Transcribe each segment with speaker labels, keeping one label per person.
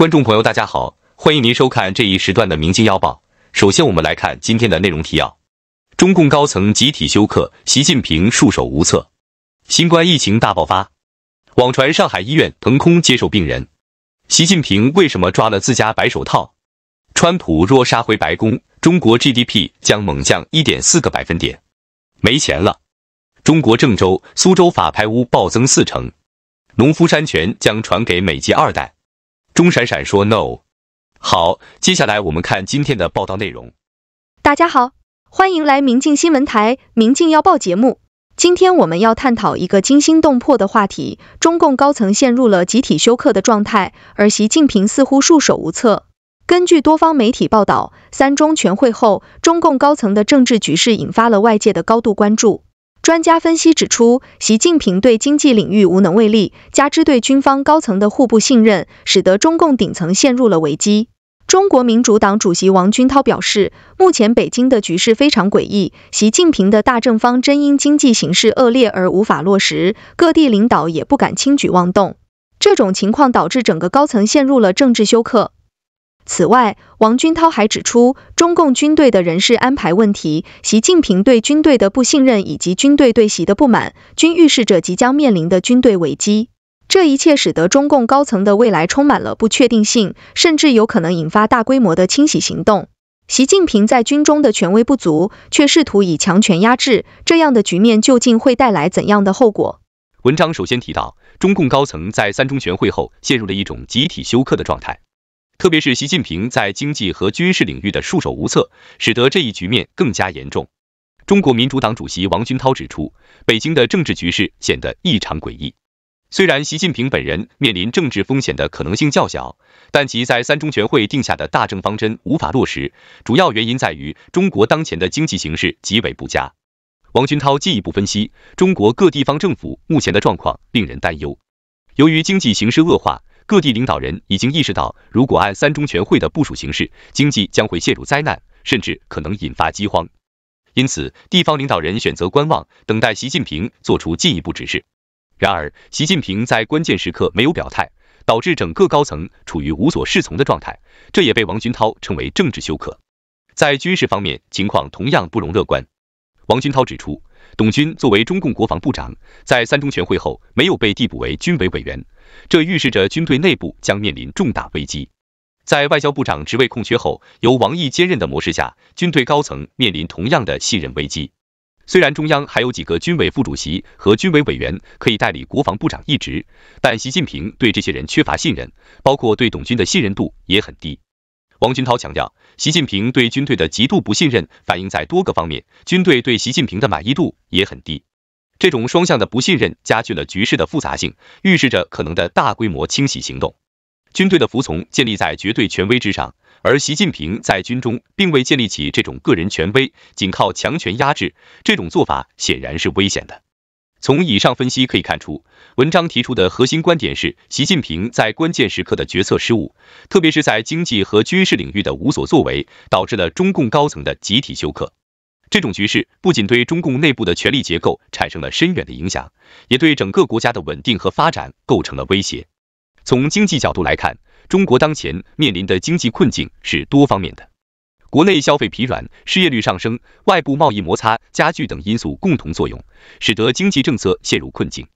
Speaker 1: 观众朋友，大家好，欢迎您收看这一时段的《明镜要报》。首先，我们来看今天的内容提要：中共高层集体休克，习近平束手无策；新冠疫情大爆发，网传上海医院腾空接受病人；习近平为什么抓了自家白手套？川普若杀回白宫，中国 GDP 将猛降一点四个百分点，没钱了。中国郑州、苏州法拍屋暴增四成，农夫山泉将传给美籍二代。钟闪闪说：“No，好，接下来我们看今天的报道内容。
Speaker 2: 大家好，欢迎来《明镜新闻台》《明镜要报》节目。今天我们要探讨一个惊心动魄的话题：中共高层陷入了集体休克的状态，而习近平似乎束手无策。根据多方媒体报道，三中全会后，中共高层的政治局势引发了外界的高度关注。”专家分析指出，习近平对经济领域无能为力，加之对军方高层的互不信任，使得中共顶层陷入了危机。中国民主党主席王军涛表示，目前北京的局势非常诡异，习近平的大政方针因经济形势恶劣而无法落实，各地领导也不敢轻举妄动。这种情况导致整个高层陷入了政治休克。此外，王军涛还指出，中共军队的人事安排问题、习近平对军队的不信任以及军队对习的不满，均预示着即将面临的军队危机。这一切使得中共高层的未来充满了不确定性，甚至有可能引发大规模的清洗行动。习近平在军中的权威不足，却试图以强权压制，这样的局面究竟会带来怎样的后果？
Speaker 1: 文章首先提到，中共高层在三中全会后陷入了一种集体休克的状态。特别是习近平在经济和军事领域的束手无策，使得这一局面更加严重。中国民主党主席王军涛指出，北京的政治局势显得异常诡异。虽然习近平本人面临政治风险的可能性较小，但其在三中全会定下的大政方针无法落实，主要原因在于中国当前的经济形势极为不佳。王军涛进一步分析，中国各地方政府目前的状况令人担忧。由于经济形势恶化。各地领导人已经意识到，如果按三中全会的部署行事，经济将会陷入灾难，甚至可能引发饥荒。因此，地方领导人选择观望，等待习近平做出进一步指示。然而，习近平在关键时刻没有表态，导致整个高层处于无所适从的状态，这也被王军涛称为政治休克。在军事方面，情况同样不容乐观。王军涛指出。董军作为中共国防部长，在三中全会后没有被递补为军委委员，这预示着军队内部将面临重大危机。在外交部长职位空缺后由王毅接任的模式下，军队高层面临同样的信任危机。虽然中央还有几个军委副主席和军委委员可以代理国防部长一职，但习近平对这些人缺乏信任，包括对董军的信任度也很低。王军涛强调，习近平对军队的极度不信任反映在多个方面，军队对习近平的满意度也很低。这种双向的不信任加剧了局势的复杂性，预示着可能的大规模清洗行动。军队的服从建立在绝对权威之上，而习近平在军中并未建立起这种个人权威，仅靠强权压制，这种做法显然是危险的。从以上分析可以看出，文章提出的核心观点是，习近平在关键时刻的决策失误，特别是在经济和军事领域的无所作为，导致了中共高层的集体休克。这种局势不仅对中共内部的权力结构产生了深远的影响，也对整个国家的稳定和发展构成了威胁。从经济角度来看，中国当前面临的经济困境是多方面的。国内消费疲软、失业率上升、外部贸易摩擦加剧等因素共同作用，使得经济政策陷入困境。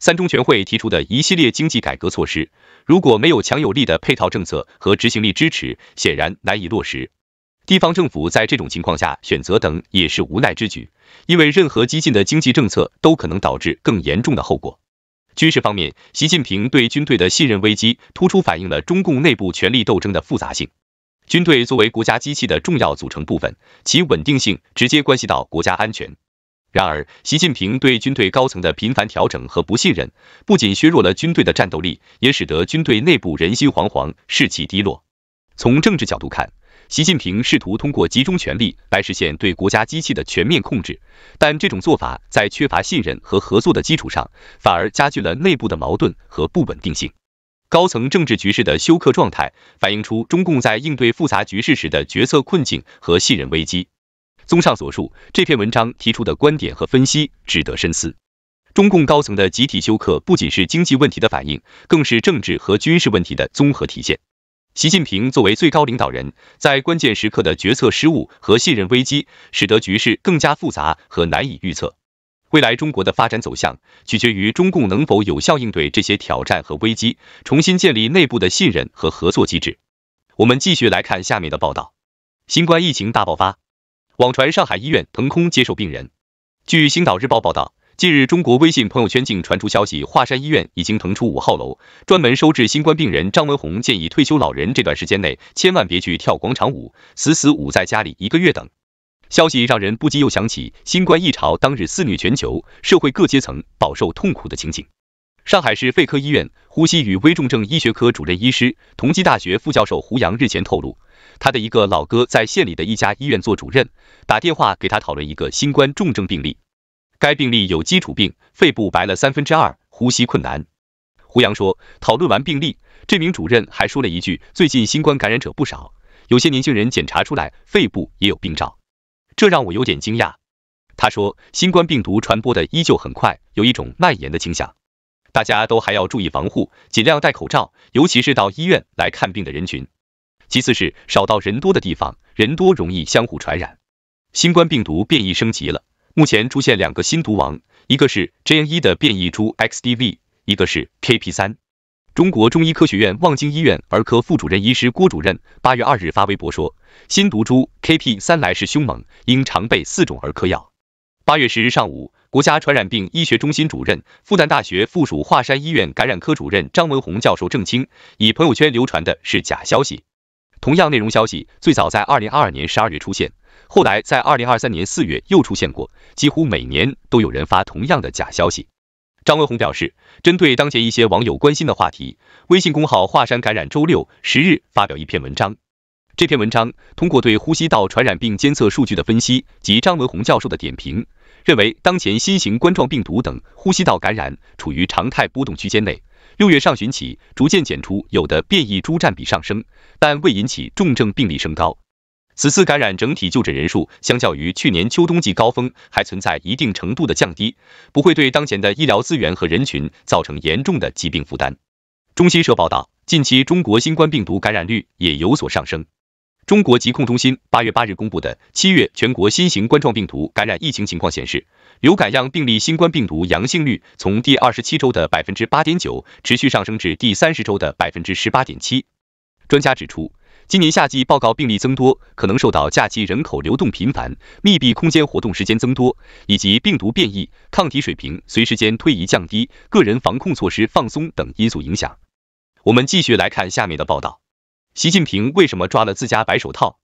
Speaker 1: 三中全会提出的一系列经济改革措施，如果没有强有力的配套政策和执行力支持，显然难以落实。地方政府在这种情况下选择等也是无奈之举，因为任何激进的经济政策都可能导致更严重的后果。军事方面，习近平对军队的信任危机，突出反映了中共内部权力斗争的复杂性。军队作为国家机器的重要组成部分，其稳定性直接关系到国家安全。然而，习近平对军队高层的频繁调整和不信任，不仅削弱了军队的战斗力，也使得军队内部人心惶惶、士气低落。从政治角度看，习近平试图通过集中权力来实现对国家机器的全面控制，但这种做法在缺乏信任和合作的基础上，反而加剧了内部的矛盾和不稳定性。高层政治局势的休克状态，反映出中共在应对复杂局势时的决策困境和信任危机。综上所述，这篇文章提出的观点和分析值得深思。中共高层的集体休克不仅是经济问题的反映，更是政治和军事问题的综合体现。习近平作为最高领导人，在关键时刻的决策失误和信任危机，使得局势更加复杂和难以预测。未来中国的发展走向取决于中共能否有效应对这些挑战和危机，重新建立内部的信任和合作机制。我们继续来看下面的报道：新冠疫情大爆发，网传上海医院腾空接受病人。据《星岛日报》报道，近日中国微信朋友圈竟传出消息，华山医院已经腾出五号楼，专门收治新冠病人。张文宏建议退休老人这段时间内千万别去跳广场舞，死死捂在家里一个月等。消息让人不禁又想起新冠一潮当日肆虐全球，社会各阶层饱受痛苦的情景。上海市肺科医院呼吸与危重症医学科主任医师、同济大学副教授胡杨日前透露，他的一个老哥在县里的一家医院做主任，打电话给他讨论一个新冠重症病例。该病例有基础病，肺部白了三分之二，呼吸困难。胡杨说，讨论完病例，这名主任还说了一句：“最近新冠感染者不少，有些年轻人检查出来肺部也有病灶。”这让我有点惊讶，他说，新冠病毒传播的依旧很快，有一种蔓延的倾向，大家都还要注意防护，尽量戴口罩，尤其是到医院来看病的人群。其次是少到人多的地方，人多容易相互传染。新冠病毒变异升级了，目前出现两个新毒王，一个是 JN1 的变异株 XDV，一个是 KP3。中国中医科学院望京医院儿科副主任医师郭主任八月二日发微博说，新毒株 KP 三来势凶猛，应常备四种儿科药。八月十日上午，国家传染病医学中心主任、复旦大学附属华山医院感染科主任张文宏教授澄清，以朋友圈流传的是假消息。同样内容消息最早在二零二二年十二月出现，后来在二零二三年四月又出现过，几乎每年都有人发同样的假消息。张文宏表示，针对当前一些网友关心的话题，微信公号“华山感染”周六、十日发表一篇文章。这篇文章通过对呼吸道传染病监测数据的分析及张文宏教授的点评，认为当前新型冠状病毒等呼吸道感染处于常态波动区间内。六月上旬起，逐渐检出有的变异株占比上升，但未引起重症病例升高。此次感染整体就诊人数相较于去年秋冬季高峰还存在一定程度的降低，不会对当前的医疗资源和人群造成严重的疾病负担。中新社报道，近期中国新冠病毒感染率也有所上升。中国疾控中心八月八日公布的七月全国新型冠状病毒感染疫情情况显示，流感样病例新冠病毒阳性率从第二十七周的百分之八点九持续上升至第三十周的百分之十八点七。专家指出。今年夏季报告病例增多，可能受到假期人口流动频繁、密闭空间活动时间增多，以及病毒变异、抗体水平随时间推移降低、个人防控措施放松等因素影响。我们继续来看下面的报道：习近平为什么抓了自家白手套？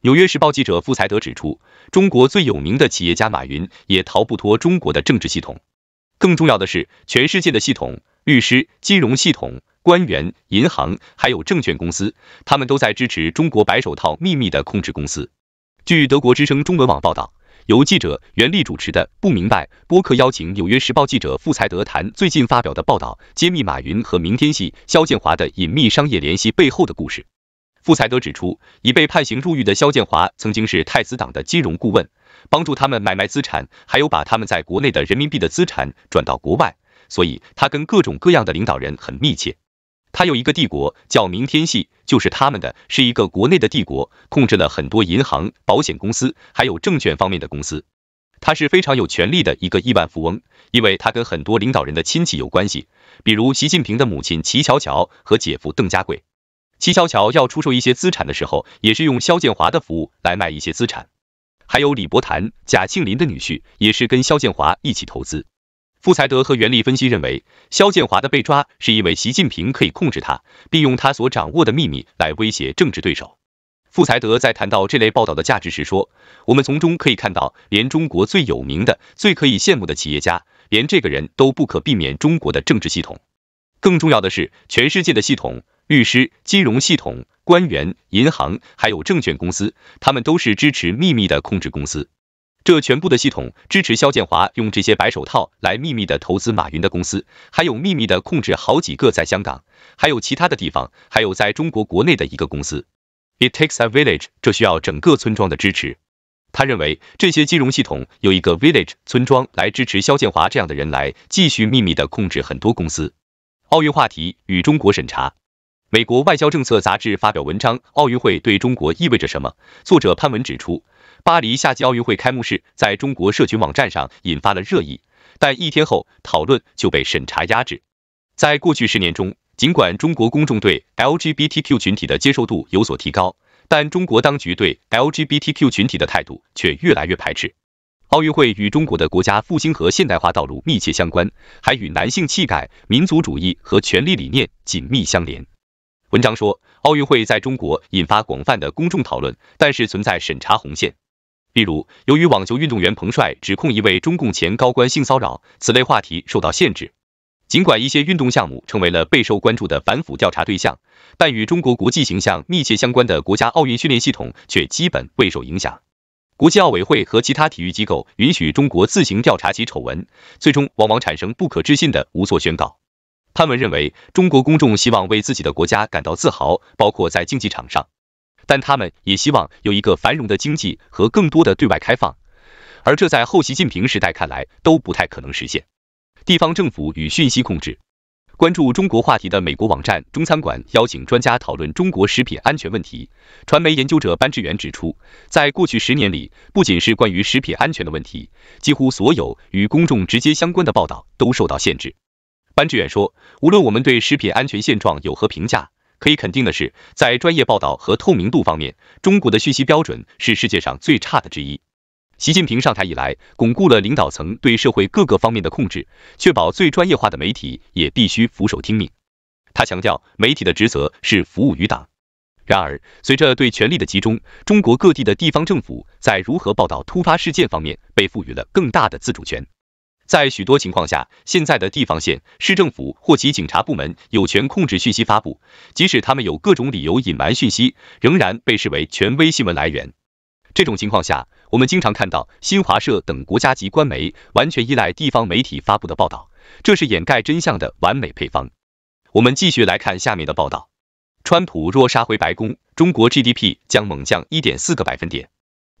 Speaker 1: 纽约时报记者傅才德指出，中国最有名的企业家马云也逃不脱中国的政治系统。更重要的是，全世界的系统。律师、金融系统官员、银行，还有证券公司，他们都在支持中国白手套秘密的控制公司。据德国之声中文网报道，由记者袁丽主持的《不明白》播客邀请《纽约时报》记者傅才德谈最近发表的报道，揭秘马云和明天系肖建华的隐秘商业联系背后的故事。傅才德指出，已被判刑入狱的肖建华曾经是太子党的金融顾问，帮助他们买卖资产，还有把他们在国内的人民币的资产转到国外。所以他跟各种各样的领导人很密切，他有一个帝国叫明天系，就是他们的，是一个国内的帝国，控制了很多银行、保险公司，还有证券方面的公司。他是非常有权力的一个亿万富翁，因为他跟很多领导人的亲戚有关系，比如习近平的母亲齐乔乔和姐夫邓家贵。齐乔乔要出售一些资产的时候，也是用肖建华的服务来卖一些资产。还有李伯潭、贾庆林的女婿，也是跟肖建华一起投资。傅才德和袁立分析认为，肖建华的被抓是因为习近平可以控制他，并用他所掌握的秘密来威胁政治对手。傅才德在谈到这类报道的价值时说：“我们从中可以看到，连中国最有名的、最可以羡慕的企业家，连这个人都不可避免中国的政治系统。更重要的是，全世界的系统、律师、金融系统、官员、银行，还有证券公司，他们都是支持秘密的控制公司。”这全部的系统支持肖建华用这些白手套来秘密的投资马云的公司，还有秘密的控制好几个在香港，还有其他的地方，还有在中国国内的一个公司。It takes a village，这需要整个村庄的支持。他认为这些金融系统有一个 village 村庄来支持肖建华这样的人来继续秘密的控制很多公司。奥运话题与中国审查，美国外交政策杂志发表文章《奥运会对中国意味着什么》，作者潘文指出。巴黎夏季奥运会开幕式在中国社群网站上引发了热议，但一天后讨论就被审查压制。在过去十年中，尽管中国公众对 LGBTQ 群体的接受度有所提高，但中国当局对 LGBTQ 群体的态度却越来越排斥。奥运会与中国的国家复兴和现代化道路密切相关，还与男性气概、民族主义和权力理念紧密相连。文章说，奥运会在中国引发广泛的公众讨论，但是存在审查红线。例如，由于网球运动员彭帅指控一位中共前高官性骚扰，此类话题受到限制。尽管一些运动项目成为了备受关注的反腐调查对象，但与中国国际形象密切相关的国家奥运训练系统却基本未受影响。国际奥委会和其他体育机构允许中国自行调查其丑闻，最终往往产生不可置信的无措宣告。潘文认为，中国公众希望为自己的国家感到自豪，包括在竞技场上。但他们也希望有一个繁荣的经济和更多的对外开放，而这在后习近平时代看来都不太可能实现。地方政府与信息控制。关注中国话题的美国网站中餐馆邀请专家讨论中国食品安全问题。传媒研究者班志远指出，在过去十年里，不仅是关于食品安全的问题，几乎所有与公众直接相关的报道都受到限制。班志远说，无论我们对食品安全现状有何评价。可以肯定的是，在专业报道和透明度方面，中国的讯息标准是世界上最差的之一。习近平上台以来，巩固了领导层对社会各个方面的控制，确保最专业化的媒体也必须俯首听命。他强调，媒体的职责是服务于党。然而，随着对权力的集中，中国各地的地方政府在如何报道突发事件方面被赋予了更大的自主权。在许多情况下，现在的地方县市政府或其警察部门有权控制讯息发布，即使他们有各种理由隐瞒讯息，仍然被视为权威新闻来源。这种情况下，我们经常看到新华社等国家级官媒完全依赖地方媒体发布的报道，这是掩盖真相的完美配方。我们继续来看下面的报道：川普若杀回白宫，中国 GDP 将猛降一点四个百分点。《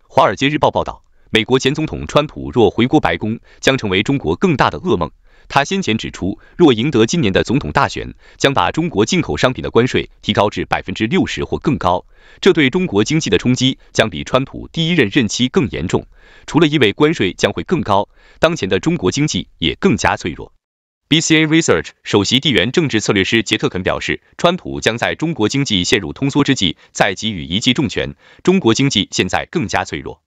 Speaker 1: 华尔街日报》报道。美国前总统川普若回国白宫，将成为中国更大的噩梦。他先前指出，若赢得今年的总统大选，将把中国进口商品的关税提高至百分之六十或更高，这对中国经济的冲击将比川普第一任任期更严重。除了因为关税将会更高，当前的中国经济也更加脆弱。BCA Research 首席地缘政治策略师杰特肯表示，川普将在中国经济陷入通缩之际再给予一记重拳。中国经济现在更加脆弱。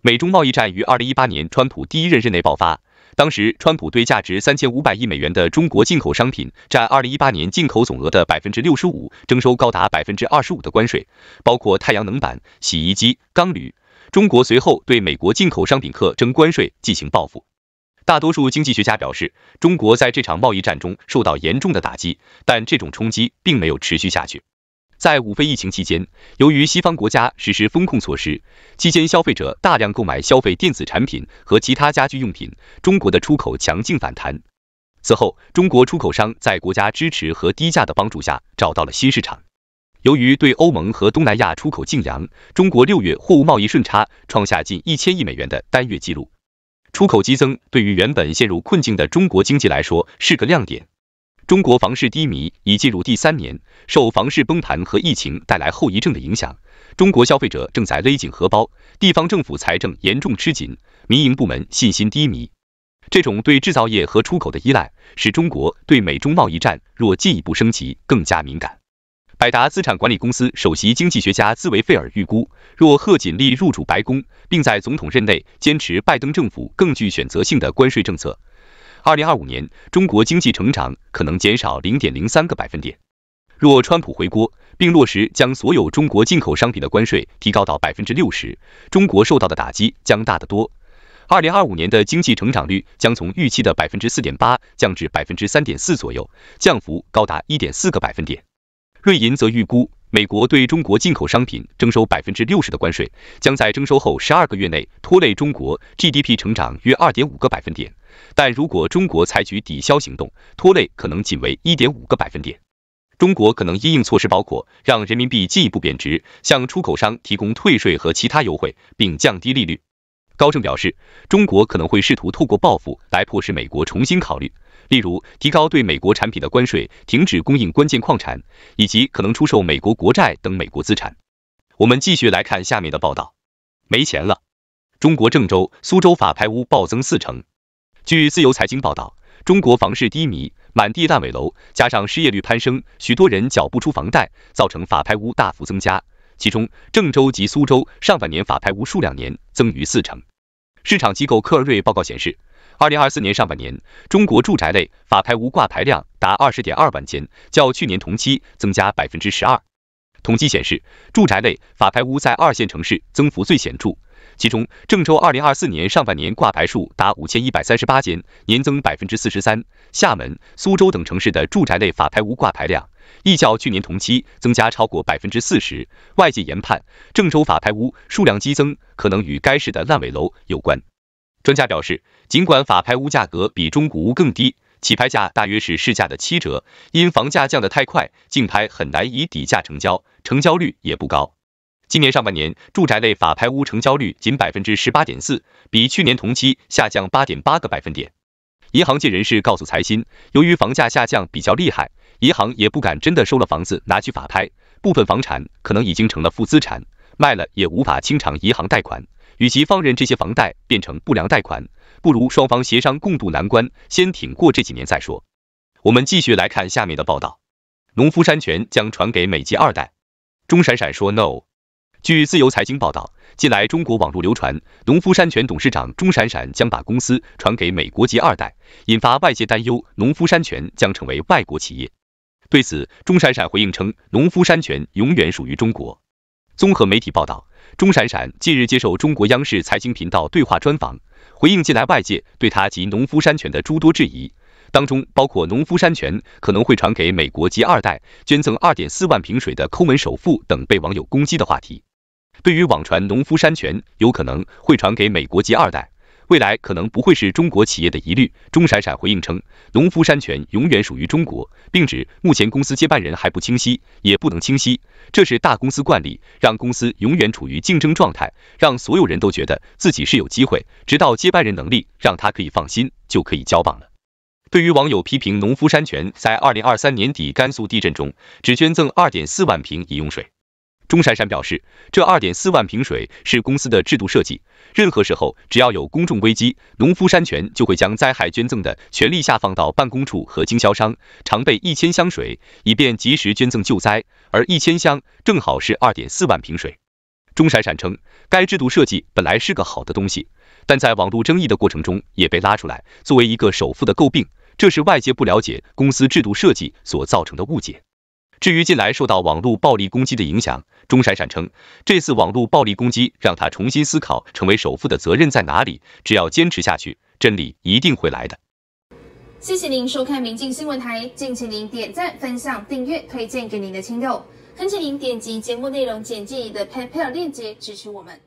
Speaker 1: 美中贸易战于二零一八年川普第一任任内爆发，当时川普对价值三千五百亿美元的中国进口商品，占二零一八年进口总额的百分之六十五，征收高达百分之二十五的关税，包括太阳能板、洗衣机、钢铝。中国随后对美国进口商品课征关税进行报复。大多数经济学家表示，中国在这场贸易战中受到严重的打击，但这种冲击并没有持续下去。在五非疫情期间，由于西方国家实施封控措施，期间消费者大量购买消费电子产品和其他家居用品，中国的出口强劲反弹。此后，中国出口商在国家支持和低价的帮助下找到了新市场。由于对欧盟和东南亚出口净粮，中国六月货物贸易顺差创下近一千亿美元的单月纪录，出口激增对于原本陷入困境的中国经济来说是个亮点。中国房市低迷已进入第三年，受房市崩盘和疫情带来后遗症的影响，中国消费者正在勒紧荷包，地方政府财政严重吃紧，民营部门信心低迷。这种对制造业和出口的依赖，使中国对美中贸易战若进一步升级更加敏感。百达资产管理公司首席经济学家斯维费尔预估，若贺锦丽入主白宫，并在总统任内坚持拜登政府更具选择性的关税政策。二零二五年中国经济成长可能减少零点零三个百分点。若川普回国并落实将所有中国进口商品的关税提高到百分之六十，中国受到的打击将大得多。二零二五年的经济成长率将从预期的百分之四点八降至百分之三点四左右，降幅高达一点四个百分点。瑞银则预估，美国对中国进口商品征收百分之六十的关税，将在征收后十二个月内拖累中国 GDP 成长约二点五个百分点。但如果中国采取抵消行动，拖累可能仅为一点五个百分点。中国可能因应措施包括让人民币进一步贬值，向出口商提供退税和其他优惠，并降低利率。高盛表示，中国可能会试图透过报复来迫使美国重新考虑，例如提高对美国产品的关税，停止供应关键矿产，以及可能出售美国国债等美国资产。我们继续来看下面的报道。没钱了，中国郑州、苏州法拍屋暴增四成。据自由财经报道，中国房市低迷，满地烂尾楼，加上失业率攀升，许多人缴不出房贷，造成法拍屋大幅增加。其中，郑州及苏州上半年法拍屋数量年增逾四成。市场机构克尔瑞报告显示，二零二四年上半年，中国住宅类法拍屋挂牌量达二十点二万间，较去年同期增加百分之十二。统计显示，住宅类法拍屋在二线城市增幅最显著。其中，郑州二零二四年上半年挂牌数达五千一百三十八间，年增百分之四十三；厦门、苏州等城市的住宅类法拍屋挂牌量亦较去年同期增加超过百分之四十。外界研判，郑州法拍屋数量激增，可能与该市的烂尾楼有关。专家表示，尽管法拍屋价格比中古屋更低，起拍价大约是市价的七折，因房价降得太快，竞拍很难以底价成交，成交率也不高。今年上半年，住宅类法拍屋成交率仅百分之十八点四，比去年同期下降八点八个百分点。银行界人士告诉财新，由于房价下降比较厉害，银行也不敢真的收了房子拿去法拍，部分房产可能已经成了负资产，卖了也无法清偿银行贷款。与其放任这些房贷变成不良贷款，不如双方协商共度难关，先挺过这几年再说。我们继续来看下面的报道，农夫山泉将传给美籍二代，钟闪闪说 no。据自由财经报道，近来中国网络流传，农夫山泉董事长钟闪闪将把公司传给美国籍二代，引发外界担忧农夫山泉将成为外国企业。对此，钟闪闪回应称，农夫山泉永远属于中国。综合媒体报道，钟闪闪近日接受中国央视财经频道对话专访，回应近来外界对他及农夫山泉的诸多质疑，当中包括农夫山泉可能会传给美国籍二代、捐赠二点四万瓶水的抠门首富等被网友攻击的话题。对于网传农夫山泉有可能会传给美国籍二代，未来可能不会是中国企业的疑虑，钟闪闪回应称，农夫山泉永远属于中国，并指目前公司接班人还不清晰，也不能清晰，这是大公司惯例，让公司永远处于竞争状态，让所有人都觉得自己是有机会，直到接班人能力让他可以放心就可以交棒了。对于网友批评农夫山泉在二零二三年底甘肃地震中只捐赠二点四万瓶饮用水。钟闪闪表示，这二点四万瓶水是公司的制度设计。任何时候，只要有公众危机，农夫山泉就会将灾害捐赠的权利下放到办公处和经销商，常备一千箱水，以便及时捐赠救灾。而一千箱正好是二点四万瓶水。钟闪闪称，该制度设计本来是个好的东西，但在网络争议的过程中也被拉出来，作为一个首富的诟病，这是外界不了解公司制度设计所造成的误解。至于近来受到网络暴力攻击的影响，钟闪闪称，这次网络暴力攻击让他重新思考成为首富的责任在哪里。只要坚持下去，真理一定会来的。
Speaker 2: 谢谢您收看民进新闻台，敬请您点赞、分享、订阅、推荐给您的亲友，恳请您点击节目内容简介里的 PayPal 链接支持我们。